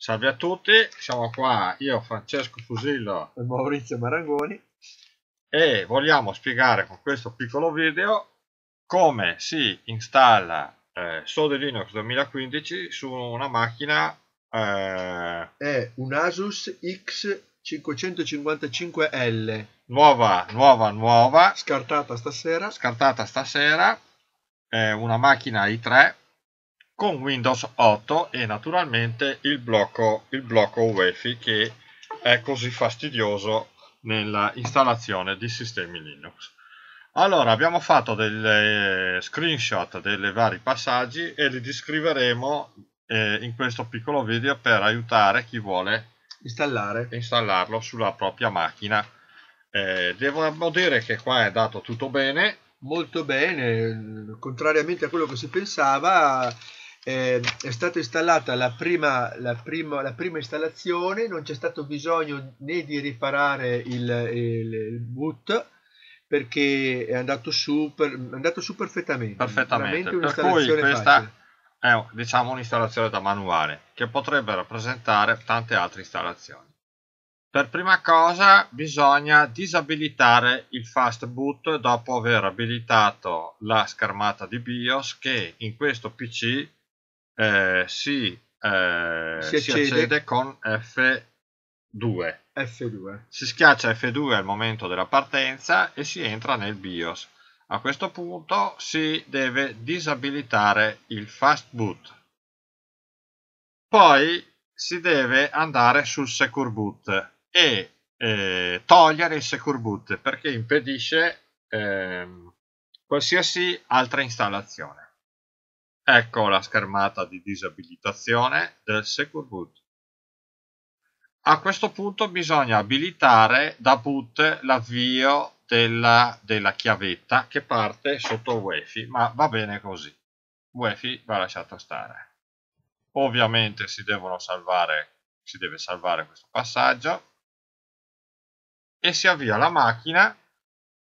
Salve a tutti, siamo qua io Francesco Fusillo e Maurizio Marangoni e vogliamo spiegare con questo piccolo video come si installa eh, Sode Linux 2015 su una macchina eh, è un Asus X555L nuova, nuova, nuova scartata stasera scartata stasera è una macchina i3 con Windows 8 e naturalmente il blocco, il blocco UEFI che è così fastidioso nella installazione di sistemi Linux. Allora, abbiamo fatto delle eh, screenshot dei vari passaggi e li descriveremo eh, in questo piccolo video per aiutare chi vuole Installare. installarlo sulla propria macchina. Eh, devo dire che qua è andato tutto bene. Molto bene, contrariamente a quello che si pensava, eh, è stata installata la prima, la prima, la prima installazione, non c'è stato bisogno né di riparare il, il, il boot perché è andato su, per, è andato su perfettamente. Perfettamente, per cui questa facile. è diciamo un'installazione da manuale che potrebbe rappresentare tante altre installazioni. Per prima cosa bisogna disabilitare il fast boot dopo aver abilitato la schermata di BIOS che in questo PC eh, eh, si, eh, si, accede. si, accede. con F2. F2. Si schiaccia F2 al momento della partenza e si entra nel BIOS. A questo punto si deve disabilitare il fast boot. Poi si deve andare sul secure boot e eh, togliere il secure boot perché impedisce ehm, qualsiasi altra installazione. Ecco la schermata di disabilitazione del Secure Boot. A questo punto bisogna abilitare da boot l'avvio della, della, chiavetta che parte sotto UEFI, ma va bene così. UEFI va lasciato stare. Ovviamente si, salvare, si deve salvare questo passaggio e si avvia la macchina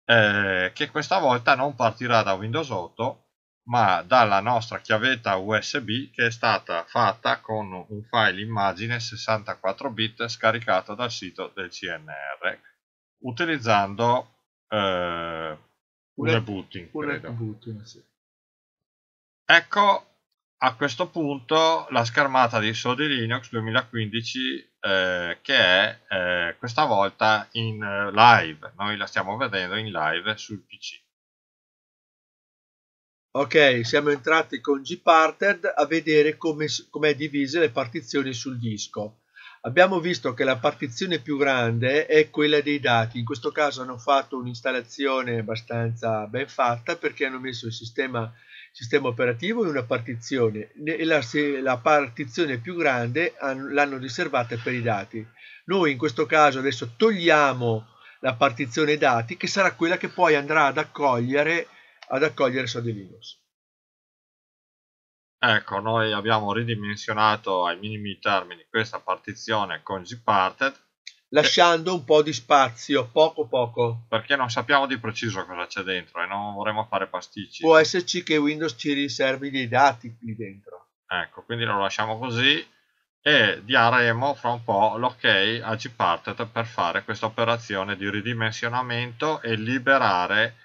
eh, che questa volta non partirà da Windows 8 ma dalla nostra chiavetta USB che è stata fatta con un file immagine 64 bit scaricato dal sito del CNR utilizzando eh, un rebooting. Un rebooting sì. Ecco a questo punto la schermata di Sodi Linux 2015 eh, che è eh, questa volta in eh, live, noi la stiamo vedendo in live sul PC. Ok, siamo entrati con Gparted a vedere come, come è divise le partizioni sul disco. Abbiamo visto che la partizione più grande è quella dei dati, in questo caso hanno fatto un'installazione abbastanza ben fatta perché hanno messo il sistema, sistema operativo in una partizione e la, la partizione più grande l'hanno riservata per i dati. Noi in questo caso adesso togliamo la partizione dati che sarà quella che poi andrà ad accogliere ad accogliere Sodelinos. Ecco, noi abbiamo ridimensionato ai minimi termini questa partizione con Gparted. lasciando un po' di spazio, poco poco. Perché non sappiamo di preciso cosa c'è dentro e non vorremmo fare pasticci. Può esserci che Windows ci riservi dei dati qui dentro. Ecco, quindi lo lasciamo così e dia fra un po' l'ok a Gparted per fare questa operazione di ridimensionamento e liberare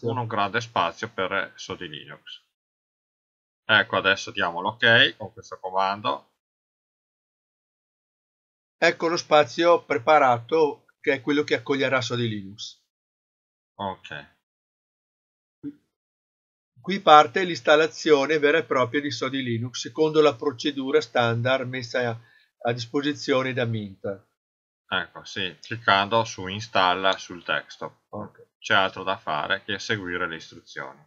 un grande spazio per SODI Linux. Ecco, adesso diamo l'ok con questo comando. Ecco lo spazio preparato che è quello che accoglierà SODI Linux. Ok. Qui parte l'installazione vera e propria di Sodi Linux secondo la procedura standard messa a disposizione da Mint. Ecco, sì, cliccando su installa sul desktop. Okay. C'è altro da fare che seguire le istruzioni.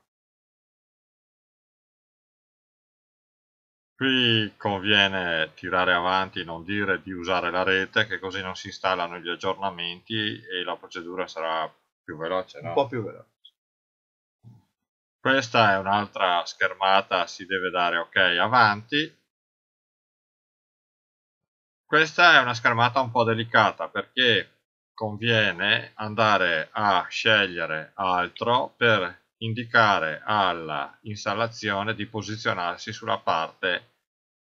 Qui conviene tirare avanti, non dire di usare la rete, che così non si installano gli aggiornamenti e la procedura sarà più veloce. No? Un po' più veloce. Questa è un'altra schermata, si deve dare ok avanti. Questa è una schermata un po' delicata perché conviene andare a scegliere altro per indicare all'installazione di posizionarsi sulla parte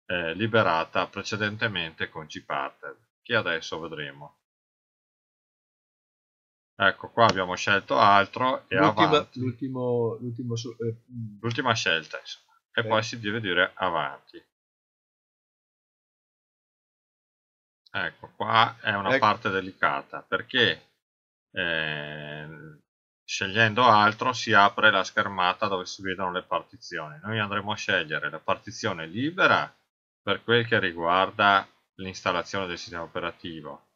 eh, liberata precedentemente con cParted, che adesso vedremo. Ecco, qua abbiamo scelto altro e l'ultima, l'ultimo, l'ultimo, eh, mm. l'ultima scelta, insomma. E okay. poi si deve dire avanti. Ecco, qua è una ecco. parte delicata perché eh, scegliendo altro si apre la schermata dove si vedono le partizioni. Noi andremo a scegliere la partizione libera per quel che riguarda l'installazione del sistema operativo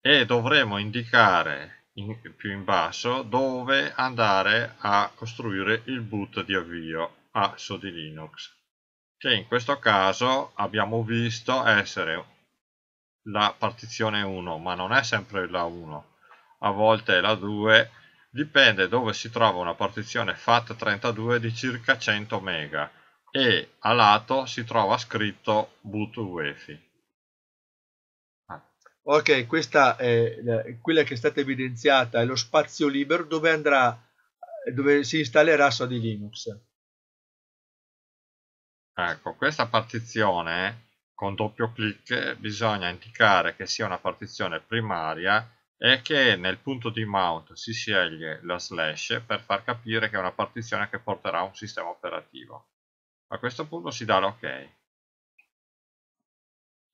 e dovremo indicare in, più in basso dove andare a costruire il boot di avvio a so di Linux che in questo caso abbiamo visto essere la partizione 1 ma non è sempre la 1 a volte è la 2 dipende dove si trova una partizione FAT32 di circa 100 MB e a lato si trova scritto boot UEFI Ok, questa è quella che è stata evidenziata, è lo spazio libero dove, andrà, dove si installerà Sodi Linux. Ecco, questa partizione con doppio clic bisogna indicare che sia una partizione primaria e che nel punto di mount si sceglie la slash per far capire che è una partizione che porterà a un sistema operativo. A questo punto si dà l'ok.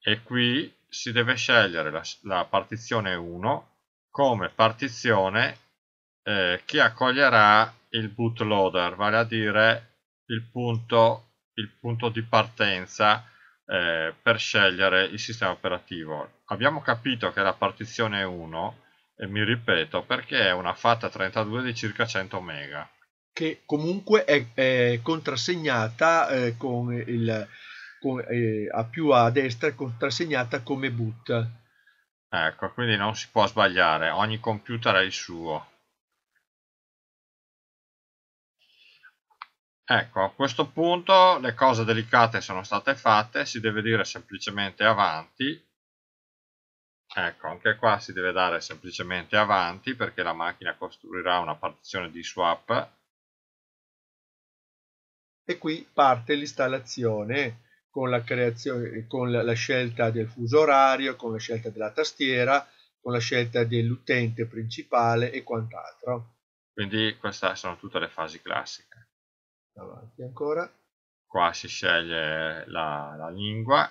E qui si deve scegliere la, la partizione 1 come partizione eh, che accoglierà il bootloader, vale a dire il punto, il punto di partenza eh, per scegliere il sistema operativo. Abbiamo capito che la partizione 1, e mi ripeto, perché è una fatta 32 di circa 100 MB. Che comunque è, è contrassegnata eh, con il con, eh, a più a destra contrassegnata come boot. Ecco, quindi non si può sbagliare, ogni computer ha il suo. Ecco, a questo punto le cose delicate sono state fatte, si deve dire semplicemente avanti. Ecco, anche qua si deve dare semplicemente avanti perché la macchina costruirà una partizione di swap. E qui parte l'installazione con la, creazione, con la scelta del fuso orario, con la scelta della tastiera, con la scelta dell'utente principale e quant'altro. Quindi queste sono tutte le fasi classiche. Avanti ancora. Qua si sceglie la, la lingua.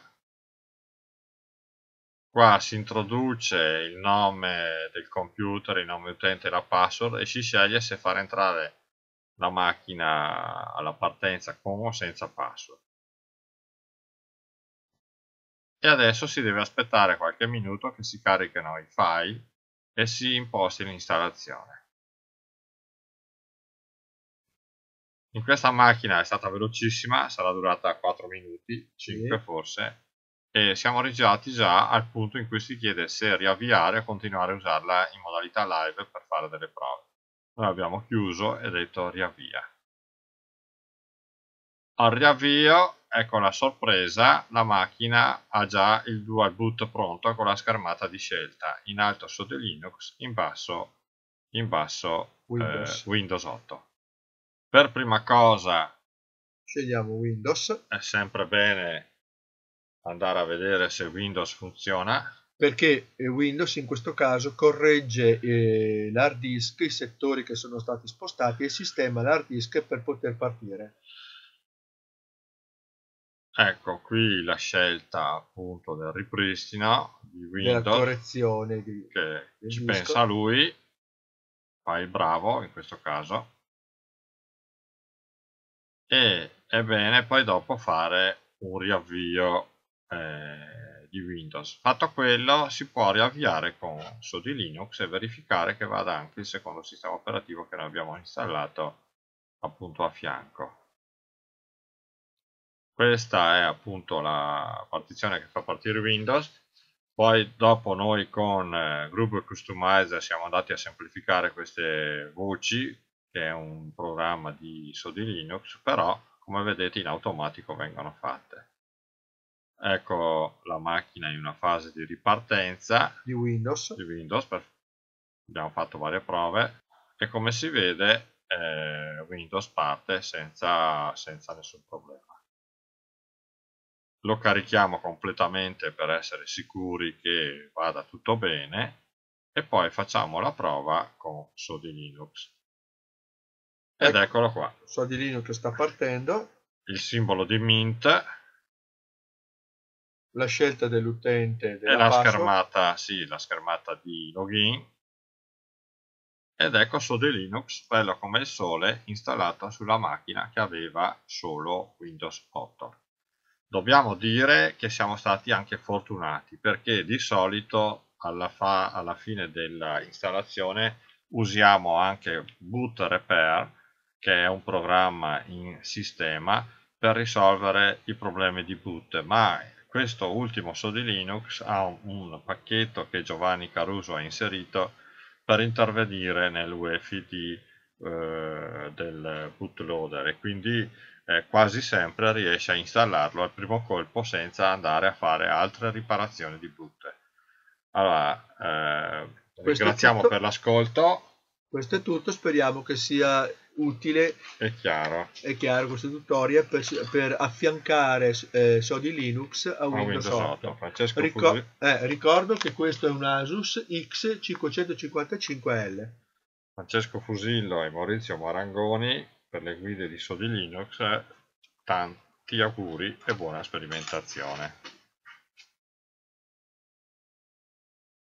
Qua si introduce il nome del computer, il nome utente e la password e si sceglie se far entrare la macchina alla partenza con o senza password e adesso si deve aspettare qualche minuto che si carichino i file e si imposti l'installazione. In questa macchina è stata velocissima, sarà durata 4 minuti, 5 sì. forse, e siamo arrivati già al punto in cui si chiede se riavviare o continuare a usarla in modalità live per fare delle prove. Noi abbiamo chiuso e detto riavvia. Al riavvio ecco la sorpresa, la macchina ha già il dual boot pronto con la schermata di scelta, in alto sotto Linux, in basso, in basso Windows. Eh, Windows 8. Per prima cosa scegliamo Windows. È sempre bene andare a vedere se Windows funziona. Perché eh, Windows in questo caso corregge eh, l'hard disk, i settori che sono stati spostati e sistema l'hard disk per poter partire. Ecco qui la scelta appunto del ripristino di Windows, della correzione di, che ci disco. pensa lui, fai bravo in questo caso, e è bene poi dopo fare un riavvio eh, di Windows. Fatto quello si può riavviare con su di Linux e verificare che vada anche il secondo sistema operativo che noi abbiamo installato appunto a fianco questa è appunto la partizione che fa partire Windows poi dopo noi con eh, Group Customizer siamo andati a semplificare queste voci che è un programma di Sodi Linux però come vedete in automatico vengono fatte ecco la macchina in una fase di ripartenza di Windows, di Windows per... abbiamo fatto varie prove e come si vede eh, Windows parte senza, senza nessun problema lo carichiamo completamente per essere sicuri che vada tutto bene e poi facciamo la prova con Sodi Linux. Ed ecco, eccolo qua. Sodi Linux sta partendo. Il simbolo di Mint. La scelta dell'utente. E la schermata, sì, la schermata di login. Ed ecco Sodi Linux, bello come il sole, installato sulla macchina che aveva solo Windows 8 dobbiamo dire che siamo stati anche fortunati perché di solito alla, fa, alla fine dell'installazione usiamo anche boot repair che è un programma in sistema per risolvere i problemi di boot ma questo ultimo Sodi Linux ha un, un pacchetto che Giovanni Caruso ha inserito per intervenire nell'UFD eh, del bootloader e quindi eh, quasi sempre riesce a installarlo al primo colpo senza andare a fare altre riparazioni di brutte. Allora, eh, ringraziamo per l'ascolto. Questo è tutto, speriamo che sia utile e chiaro, è chiaro questo tutorial per, per affiancare eh, Sodi Linux a Windows, Windows 8. 8. Rico eh, ricordo che questo è un Asus X555L. Francesco Fusillo e Maurizio Marangoni per le guide di Sodi Linux, tanti auguri e buona sperimentazione.